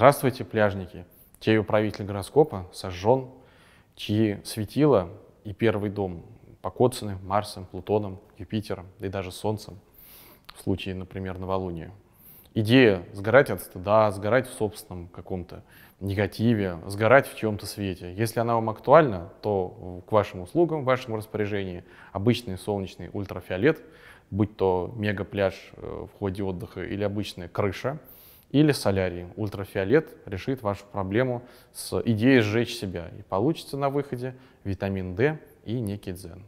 Здравствуйте, пляжники, чей управитель гороскопа сожжен, чьи светила и первый дом покоцаны Марсом, Плутоном, Юпитером, да и даже Солнцем, в случае, например, новолуния. Идея сгорать от стыда, сгорать в собственном каком-то негативе, сгорать в чем-то свете. Если она вам актуальна, то к вашим услугам, в вашем распоряжении обычный солнечный ультрафиолет, будь то мега-пляж э, в ходе отдыха или обычная крыша – или солярий, ультрафиолет решит вашу проблему с идеей сжечь себя. И получится на выходе витамин D и некий дзен.